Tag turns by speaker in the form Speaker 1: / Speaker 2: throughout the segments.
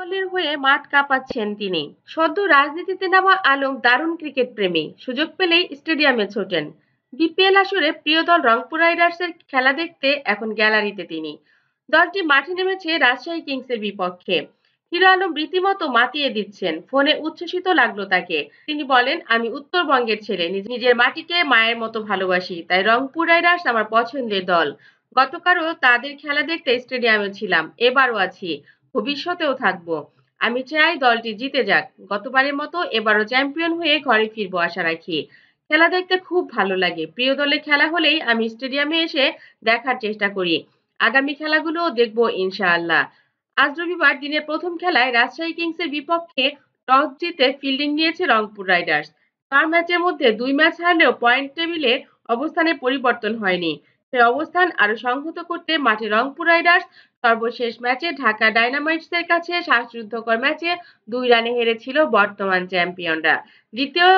Speaker 1: দলের হয়ে মাঠ কাঁপাচ্ছেন তিনি সদ্য রাজনীতিতে নামা আলম দারুণ ক্রিকেট প্রেমী সুযোগ পেলেই স্টেডিয়ামে ছোটেন বিপিএল আসরে প্রিয় দল রংপুর রাইডার্সের খেলা দেখতে এখন গ্যালারিতে তিনি দলটি মাঠে নেমেছে রাজশাহী কিংসের বিপক্ষে হিরো আলম রীতিমতো মাতিয়ে দিচ্ছেন ফোনে উচ্ছ্বসিত লাগলো তাকে তিনি বলেন আমি উত্তরবঙ্গের ছেলে নিজের মাটিকে মায়ের মতো ভালোবাসি তাই রংপুর রাইডার্স আমার পছন্দের দল গতকালও তাদের খেলা দেখতে স্টেডিয়ামে ছিলাম এবারও আছি ভবিষ্যতেও থাকব আমি চাই দলটি জিতে যাক গতবারের মতো এবারও চ্যাম্পিয়ন হয়ে ঘরে ফিরবো আশা রাখি খেলা দেখতে খুব ভালো লাগে প্রিয় দলে খেলা হলেই আমি স্টেডিয়ামে এসে দেখার চেষ্টা করি আগামী খেলাগুলোও দেখব ইনশাআল্লাহ আজ রবিবার দিনের প্রথম খেলায় রাজশাহী কিংসের বিপক্ষে টস জিতে ফিল্ডিং নিয়েছে রংপুর রাইডার্স চার ম্যাচের মধ্যে দুই ম্যাচ হারলেও পয়েন্ট টেবিলে অবস্থানে পরিবর্তন হয়নি এর অবস্থান আরো সংহত করতে মাঠে রংপুর রাইডার্স সর্বশেষ ম্যাচে ঢাকা ডাইনামাইটসের কাছে শ্বাসরুদ্ধকর ম্যাচে দুই রানে হেরেছিল বর্তমান চ্যাম্পিয়নরা দ্বিতীয়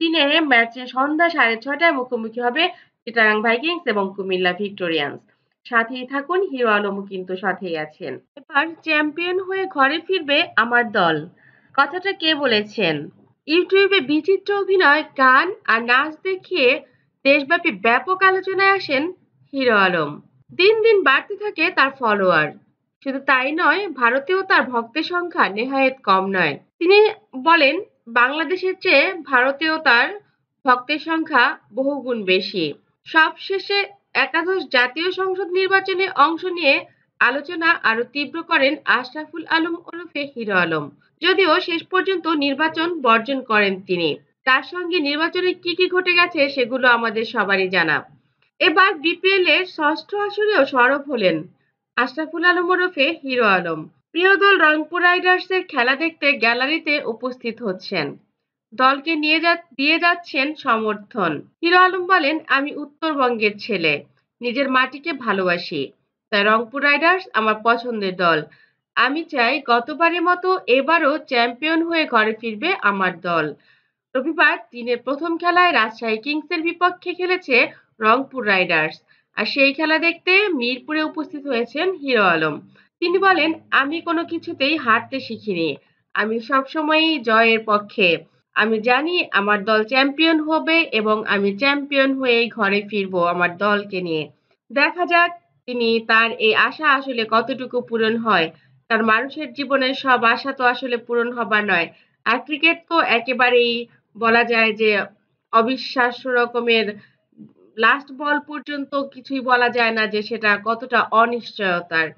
Speaker 1: দিনে ম্যাচে সন্ধ্যা সাড়ে ছটায় মুখোমুখি হবে চিটাগাং ভাইকিংস এবং কুমিল্লা ভিক্টোরিয়ান্স সাথেই থাকুন হিরো আলমও কিন্তু সাথেই আছেন এবার চ্যাম্পিয়ন হয়ে ঘরে ফিরবে আমার দল কথাটা কে বলেছেন ইউটিউবে বিচিত্র অভিনয় গান আর নাচ দেখিয়ে দেশব্যাপী ব্যাপক আলোচনায় আসেন হিরো আলম দিন দিন বাড়তে থাকে তার ফলোয়ার শুধু তাই নয় ভারতেও তার ভক্তের সংখ্যা নেহায়েত কম নয় তিনি বলেন বাংলাদেশের চেয়ে ভারতেও তার ভক্তের সংখ্যা বহুগুণ বেশি সবশেষে একাদশ জাতীয় সংসদ নির্বাচনে অংশ নিয়ে আলোচনা আরো তীব্র করেন আশরাফুল আলম ওরফে হিরো আলম যদিও শেষ পর্যন্ত নির্বাচন বর্জন করেন তিনি তার সঙ্গে নির্বাচনে কি কি ঘটে গেছে সেগুলো আমাদের সবারই জানা এবার বিপিএল এর ষষ্ঠ আসরেও সরব হলেন আশরাফুল আলম ওরফে হিরো আলম প্রিয় দল রংপুর রাইডার্সের খেলা দেখতে গ্যালারিতে উপস্থিত হচ্ছেন দলকে নিয়ে দিয়ে যাচ্ছেন সমর্থন হিরো আলম বলেন আমি উত্তরবঙ্গের ছেলে নিজের মাটিকে ভালোবাসি তাই রংপুর রাইডার্স আমার পছন্দের দল আমি চাই গতবারের মতো এবারও চ্যাম্পিয়ন হয়ে ঘরে ফিরবে আমার দল রবিবার দিনের প্রথম খেলায় রাজশাহী কিংসের বিপক্ষে খেলেছে রংপুর রাইডার্স আর সেই খেলা দেখতে মিরপুরে উপস্থিত হয়েছেন হিরো আলম তিনি বলেন আমি কোনো কিছুতেই হারতে শিখিনি আমি সবসময়ই জয়ের পক্ষে আমি জানি আমার দল চ্যাম্পিয়ন হবে এবং আমি চ্যাম্পিয়ন হয়ে ঘরে ফিরবো আমার দলকে নিয়ে দেখা যাক তিনি তার এই আশা আসলে কতটুকু পূরণ হয় তার মানুষের জীবনের সব আশা তো আসলে পূরণ হবার নয় আর ক্রিকেট তো একেবারেই বলা যায় যে অবিশ্বাস্য রকমের লাস্ট বল পর্যন্ত কিছুই বলা যায় না যে সেটা কতটা অনিশ্চয়তার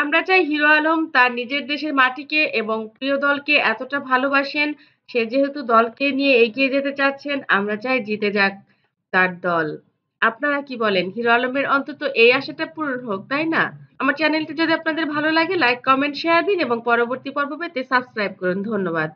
Speaker 1: আমরা চাই হিরো আলম তার নিজের দেশের মাটিকে এবং প্রিয় দলকে এতটা ভালোবাসেন সে যেহেতু দলকে নিয়ে এগিয়ে যেতে চাচ্ছেন আমরা চাই জিতে যাক তার দল আপনারা কি বলেন হিরো আলমের অন্তত এই আশাটা পূরণ হোক তাই না আমার চ্যানেলটি যদি আপনাদের ভালো লাগে লাইক কমেন্ট শেয়ার দিন এবং পরবর্তী পর্ব পেতে সাবস্ক্রাইব করুন ধন্যবাদ